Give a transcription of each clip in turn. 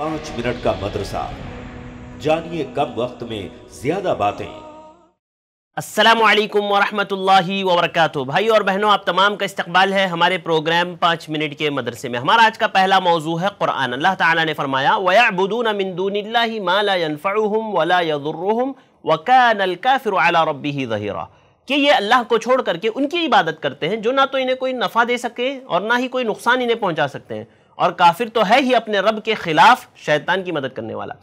पांच मिनट का मदरसा जानिए कम वक्त में ज्यादा बातें असलम वरहमतुल्लाहि वबरकatuh भाई और बहनों आप तमाम का इस्तकबाल है हमारे प्रोग्राम पाँच मिनट के मदरसे में हमारा आज का पहला मौजू है कुरान अल्लाह ताला ने फरमाया वयाबुदून मिंदूनिल्लाहि मा ला यनफ़उहुम वला यदुर्रुहुम वकान अल काफिरु अला रब्बिही ज़हीरा कि ये अल्लाह को छोड़ करके उनकी इबादत करते हैं जो ना तो इन्हें कोई नफ़ा दे सके और ना ही कोई नुकसान इन्हें पहुँचा सकते हैं और काफिर तो है ही अपने रब के ख़िलाफ़ शैतान की मदद करने वाला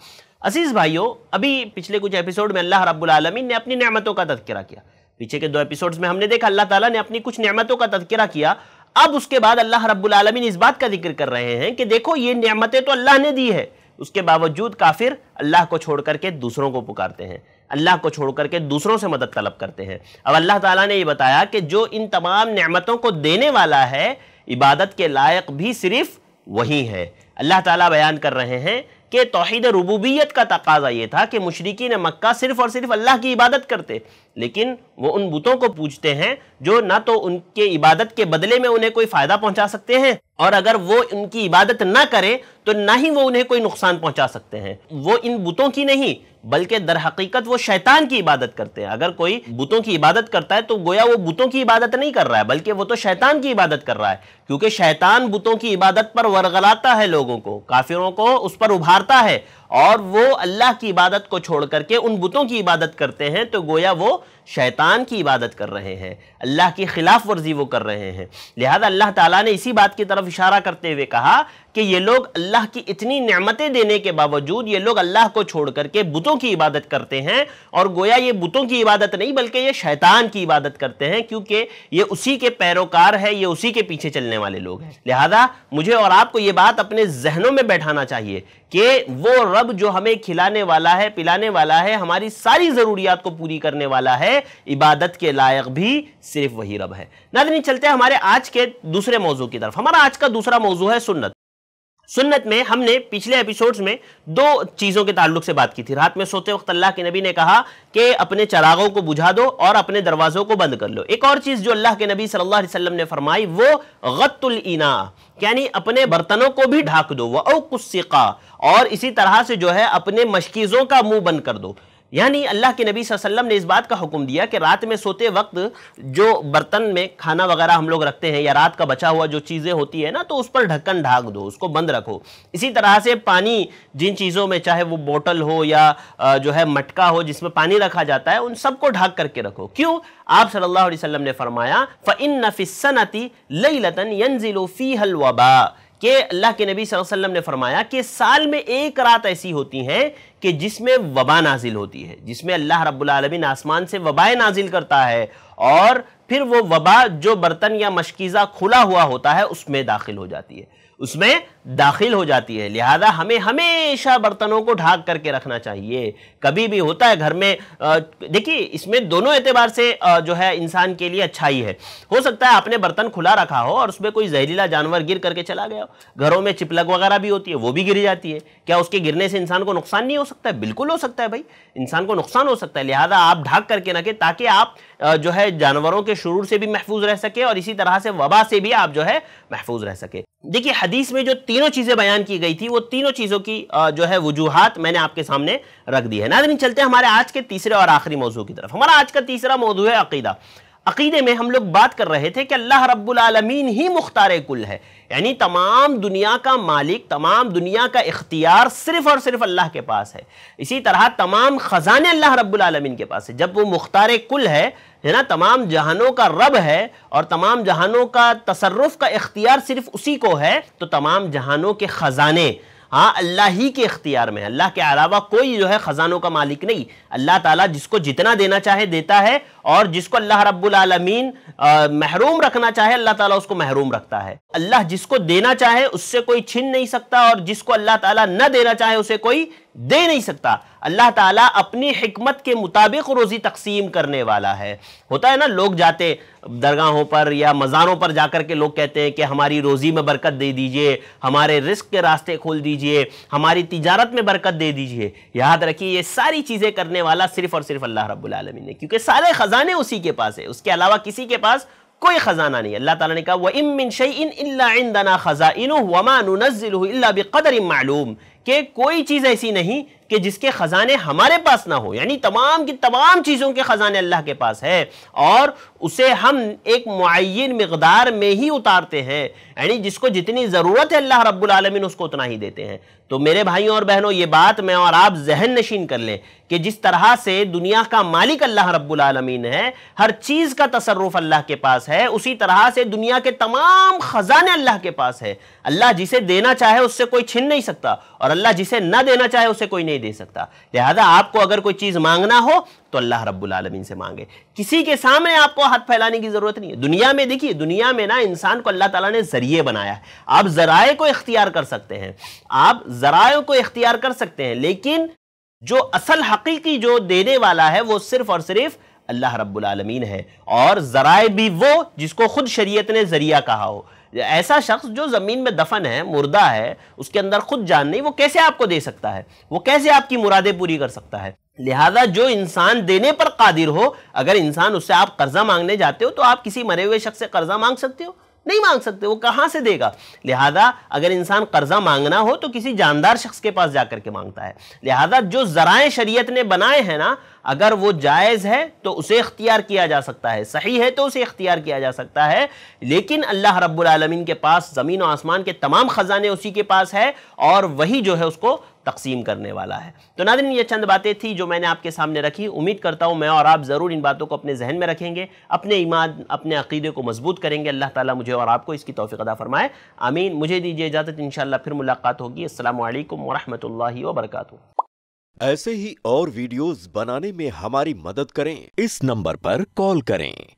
अजीज़ भाइयों अभी पिछले कुछ एपिसोड में अल्लाह रब्बुल ने अपनी नेमतों का तस्करा किया पीछे के दो एपिसोड्स में हमने देखा अल्लाह ताला ने अपनी कुछ नेमतों का तस्करा किया अब उसके बाद अल्लाह रब्बुल आलमीन इस बात का जिक्र कर रहे हैं कि देखो ये नेमतें तो अल्लाह ने दी है उसके बावजूद काफिर अल्लाह को छोड़ करके दूसरों को पुकारते हैं अल्लाह को छोड़ करके दूसरों से मदद तलब करते हैं अब अल्लाह ताला ने ये बताया कि जो इन तमाम नेमतों को देने वाला है इबादत के लायक भी सिर्फ़ वही हैं अल्लाह ताला बयान कर रहे हैं कि तोहद रबूबियत का तकाजा ये था कि मशरकिन मक्का सिर्फ़ और सिर्फ अल्लाह की इबादत करते लेकिन वो उन बुतों को पूजते हैं जो ना तो उनके इबादत के बदले में उन्हें कोई फ़ायदा पहुंचा सकते हैं और अगर वो उनकी इबादत ना करें तो ना ही वो उन्हें कोई नुकसान पहुंचा सकते हैं वो इन बुतों की नहीं बल्कि दर हकीकत वो शैतान की इबादत करते हैं अगर कोई बुतों की इबादत करता है तो गोया वो बुतों की इबादत नहीं कर रहा है बल्कि वो तो शैतान की इबादत कर रहा है क्योंकि शैतान बुतों की इबादत पर वरगलाता है लोगों को काफिरों को उस पर उभारता है और वो अल्लाह की इबादत को छोड़ करके उन बुतों की इबादत करते हैं तो गोया वो शैतान की इबादत कर रहे हैं अल्लाह की खिलाफ वर्जी वो कर रहे हैं लिहाजा अल्लाह ताला ने इसी बात की तरफ इशारा करते हुए कहा कि ये लोग अल्लाह की इतनी नमतें देने के बावजूद ये लोग अल्लाह को छोड़ करके बुतों की इबादत करते हैं और गोया ये बुतों की इबादत नहीं बल्कि ये शैतान की इबादत करते हैं क्योंकि ये उसी के पैरोकार है ये उसी के पीछे चलने वाले लोग हैं लिहाजा मुझे और आपको ये बात अपने जहनों में बैठाना चाहिए कि वो रब जो हमें खिलाने वाला है पिलाने वाला है हमारी सारी ज़रूरियात को पूरी करने वाला है इबादत के लायक भी सिर्फ वही रब है नादनी चलते हैं हमारे आज के दूसरे मौजू की तरफ हमारा आज का दूसरा मौजू है सुन्नत सुन्नत में हमने पिछले एपिसोड्स में दो चीज़ों के ताल्लुक से बात की थी रात में सोते वक्त अल्लाह के नबी ने कहा कि अपने चरागों को बुझा दो और अपने दरवाज़ों को बंद कर लो एक और चीज़ जो अल्लाह के नबी सल्लल्लाहु अलैहि वसल्लम ने फरमाई वो गत्तुल इना यानी अपने बर्तनों को भी ढाक दो वह कुस्सिका और इसी तरह से जो है अपने मशकीज़ों का मुंह बंद कर दो यानी अल्लाह के नबी वसल्लम ने इस बात का हुक्म दिया कि रात में सोते वक्त जो बर्तन में खाना वगैरह हम लोग रखते हैं या रात का बचा हुआ जो चीज़ें होती है ना तो उस पर ढक्कन ढाक दो उसको बंद रखो इसी तरह से पानी जिन चीज़ों में चाहे वो बोतल हो या जो है मटका हो जिसमें पानी रखा जाता है उन सबको ढाक करके रखो क्यों आप सल्लल्लाहु अलैहि वसल्लम ने फरमाया फ़ इन नफ़िसनती लई लतन फ़ी हल वबा कि अल्लाह के नबी वसल्लम ने फरमाया कि साल में एक रात ऐसी होती हैं कि जिसमें वबा नाजिल होती है जिसमें अल्लाह रब्लमिन आसमान से वबाए नाजिल करता है और फिर वो वबा जो बर्तन या मशकीज़ा खुला हुआ होता है उसमें दाखिल हो जाती है उसमें दाखिल हो जाती है लिहाजा हमें हमेशा बर्तनों को ढाक करके रखना चाहिए कभी भी होता है घर में देखिए इसमें दोनों एतबार से आ, जो है इंसान के लिए अच्छा ही है हो सकता है आपने बर्तन खुला रखा हो और उसमें कोई जहरीला जानवर गिर करके चला गया हो घरों में चिपलग वगैरह भी होती है वो भी गिर जाती है क्या उसके गिरने से इंसान को नुकसान नहीं हो सकता है बिल्कुल हो सकता है भाई इंसान को नुकसान हो सकता है लिहाजा आप ढाक करके रखें ताकि आप जो है जानवरों के शुरू से भी महफूज रह सके और इसी तरह से वबा से भी आप जो है महफूज रह सके देखिए हदीस में जो तीन तीनों चीज़ें बयान की गई थी वो तीनों चीज़ों की जो है वजूहत मैंने आपके सामने रख दी है ना दिन चलते हैं हमारे आज के तीसरे और आखिरी मौजू की तरफ हमारा आज का तीसरा मौजू है अकीदा अकीदे में हम लोग बात कर रहे थे कि अल्लाह रब्बुलमीन ही मुख्तार कुल है यानी तमाम दुनिया का मालिक तमाम दुनिया का इख्तियार सिर्फ और सिर्फ अल्लाह के पास है इसी तरह तमाम ख़जाने अल्लाह रब्बुलमीन के पास है जब वो मुख्तार कुल है है ना तमाम जहानों का रब है और तमाम जहानों का तसरफ का इख्तियार सिर्फ उसी को है तो तमाम जहानों के ख़जाने हाँ अल्लाह ही के इख्तियार में अल्लाह के अलावा कोई जो है ख़जानों का मालिक नहीं अल्लाह ताला जिसको जितना देना चाहे देता है और जिसको अल्लाह रब्बुल आलमीन महरूम रखना चाहे अल्लाह ताला उसको महरूम रखता है अल्लाह जिसको देना चाहे उससे कोई छीन नहीं सकता और जिसको अल्लाह ताला न देना चाहे उसे कोई दे नहीं सकता अल्लाह ताला अपनी हमत के मुताबिक रोज़ी तकसीम करने वाला है होता है ना लोग जाते दरगाहों पर या मज़ारों पर जाकर के लोग कहते हैं कि हमारी रोज़ी में बरकत दे दीजिए हमारे रिस्क के रास्ते खोल दीजिए हमारी तिजारत में बरकत दे दीजिए याद रखिए ये सारी चीज़ें करने वाला सिर्फ़ और सिर्फ अल्लाह रब्बुल आलमीन ने क्योंकि सारे ख़जाने उसी के पास है उसके अलावा किसी के पास कोई खजाना नहीं अल्लाह ताला ने कहा वमिन शईन ख़जाइन वमा नज़िल बिकदर मालूम कि कोई चीज़ ऐसी नहीं कि जिसके ख़ज़ाने हमारे पास ना हो यानी तमाम की तमाम चीज़ों के ख़ज़ाने अल्लाह के पास है और उसे हम एक मुन मकदार में ही उतारते हैं यानी जिसको जितनी ज़रूरत है अल्लाह रब्बुलमीन उसको उतना ही देते हैं तो मेरे भाइयों और बहनों ये बात मैं और आप जहन नशीन कर लें कि जिस तरह से दुनिया का मालिक अल्लाह रब्बुलमीन है हर चीज़ का तसरुफ अल्लाह के पास है उसी तरह से दुनिया के तमाम ख़ज़ाने अल्लाह के पास है अल्लाह जिसे देना चाहे उससे कोई छिन नहीं सकता और अल्लाह जिसे ना देना चाहे उसे कोई नहीं नहीं दे सकता लिहाजा आपको अगर कोई चीज़ मांगना हो तो अल्लाह रब्बुल आलमीन से मांगे किसी के सामने आपको हाथ फैलाने की ज़रूरत नहीं है दुनिया में देखिए दुनिया में ना इंसान को अल्लाह ताला ने ज़रिए बनाया है आप ज़राए को इख्तियार कर सकते हैं आप जराए को इख्तियार कर सकते हैं लेकिन जो असल हकीकी जो देने वाला है वो सिर्फ़ और सिर्फ़ अल्लाह रब्बुल आलमीन है और ज़राए भी वो जिसको खुद शरीयत ने ज़रिया कहा हो ऐसा शख्स जो ज़मीन में दफन है मुर्दा है उसके अंदर खुद जान नहीं वो कैसे आपको दे सकता है वो कैसे आपकी मुरादें पूरी कर सकता है लिहाजा जो इंसान देने पर कादिर हो अगर इंसान उससे आप कर्जा मांगने जाते हो तो आप किसी मरे हुए शख्स से कर्जा मांग सकते हो नहीं मांग सकते वो कहाँ से देगा लिहाजा अगर इंसान कर्जा मांगना हो तो किसी जानदार शख्स के पास जाकर के मांगता है लिहाजा जो जराए शरीयत ने बनाए हैं ना अगर वो जायज़ है तो उसे इख्तियार किया जा सकता है सही है तो उसे इख्तियार किया जा सकता है लेकिन अल्लाह रब्बुल रब्बुलमीन के पास ज़मीन और आसमान के तमाम ख़जाने उसी के पास है और वही जो है उसको तकसीम करने वाला है तो नादिन ये चंद बातें थी जो मैंने आपके सामने रखी उम्मीद करता हूँ मैं और आप ज़रूर इन बातों को अपने जहन में रखेंगे अपने ईमान अपने अकीदे को मजबूत करेंगे अल्लाह ताला मुझे और आपको इसकी तोफ़ी अदा फ़रमाए आमीन मुझे दीजिए इजाज़त इन फिर मुलाकात होगी असल वरहमल वबरक ऐसे ही और वीडियोज बनाने में हमारी मदद करें इस नंबर पर कॉल करें